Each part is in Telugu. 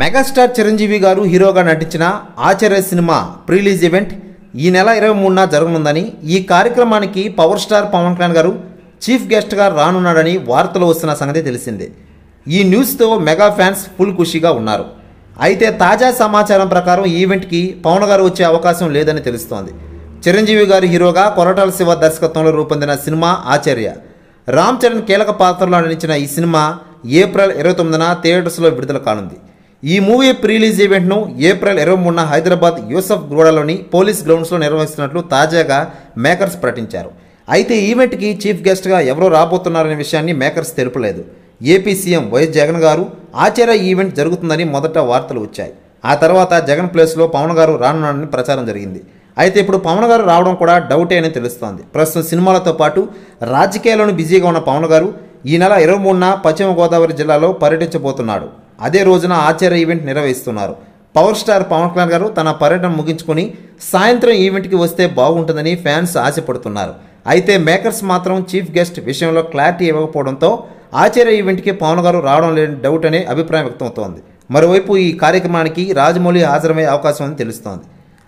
మెగాస్టార్ చిరంజీవి గారు హీరోగా నటించిన ఆచార్య సినిమా ప్రీలీజ్ ఈవెంట్ ఈ నెల ఇరవై మూడున జరగనుందని ఈ కార్యక్రమానికి పవర్ స్టార్ పవన్ కళ్యాణ్ గారు చీఫ్ గెస్ట్గా రానున్నాడని వార్తలు వస్తున్న సంగతి తెలిసిందే ఈ న్యూస్తో మెగా ఫ్యాన్స్ ఫుల్ ఖుషీగా ఉన్నారు అయితే తాజా సమాచారం ప్రకారం ఈవెంట్కి పవన్ గారు వచ్చే అవకాశం లేదని తెలుస్తోంది చిరంజీవి గారు హీరోగా కొరటాల శివ దర్శకత్వంలో రూపొందిన సినిమా ఆచార్య రామ్ చరణ్ కీలక పాత్రలో నటించిన ఈ సినిమా ఏప్రిల్ ఇరవై తొమ్మిదిన థియేటర్స్లో విడుదల కానుంది ఈ మూవీ ప్రీలీజ్ ఈవెంట్ను ఏప్రిల్ ఇరవై మూడున హైదరాబాద్ యూసఫ్ గూడలోని పోలీస్ గ్రౌండ్స్లో నిర్వహిస్తున్నట్లు తాజాగా మేకర్స్ ప్రకటించారు అయితే ఈవెంట్కి చీఫ్ గెస్ట్గా ఎవరో రాబోతున్నారనే విషయాన్ని మేకర్స్ తెలుపలేదు AP CM YS Jagan garu Acharya event జరుగుతుందని మొదట వార్తలు వచ్చాయి ఆ తర్వాత జగన్ ప్లేస్లో పవన్ గారు రానున్నారని ప్రచారం జరిగింది అయితే ఇప్పుడు పవన్ గారు రావడం కూడా డౌటే అని తెలుస్తోంది ప్రస్తుతం సినిమాలతో పాటు రాజకీయాలను బిజీగా ఉన్న పవన్ గారు ఈ నెల ఇరవై మూడున పశ్చిమ గోదావరి జిల్లాలో పర్యటించబోతున్నాడు అదే రోజున ఆచార్య ఈవెంట్ నిర్వహిస్తున్నారు పవర్ స్టార్ పవన్ కళ్యాణ్ గారు తన పర్యటన ముగించుకొని సాయంత్రం ఈవెంట్కి వస్తే బాగుంటుందని ఫ్యాన్స్ ఆశపడుతున్నారు అయితే మేకర్స్ మాత్రం చీఫ్ గెస్ట్ విషయంలో క్లారిటీ ఇవ్వకపోవడంతో ఆచార్య ఈవెంట్కి పవన్ గారు రావడం లేని డౌట్ అనే అభిప్రాయం వ్యక్తమవుతోంది మరోవైపు ఈ కార్యక్రమానికి రాజమౌళి హాజరమయ్యే అవకాశం అని తెలుస్తోంది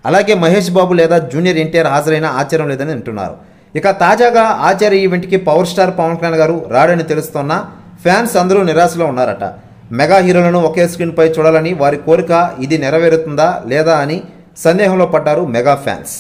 అలాగే మహేష్ బాబు లేదా జూనియర్ ఎన్టీఆర్ హాజరైన ఆచారం లేదని అంటున్నారు ఇక తాజాగా ఆచార్య ఈవెంట్కి పవర్ స్టార్ పవన్ కళ్యాణ్ గారు రాడని తెలుస్తోన్న ఫ్యాన్స్ అందరూ నిరాశలో ఉన్నారట మెగా హీరోలను ఒకే స్క్రీన్పై చూడాలని వారి కోరిక ఇది నెరవేరుతుందా లేదా అని సందేహంలో పడ్డారు మెగా ఫ్యాన్స్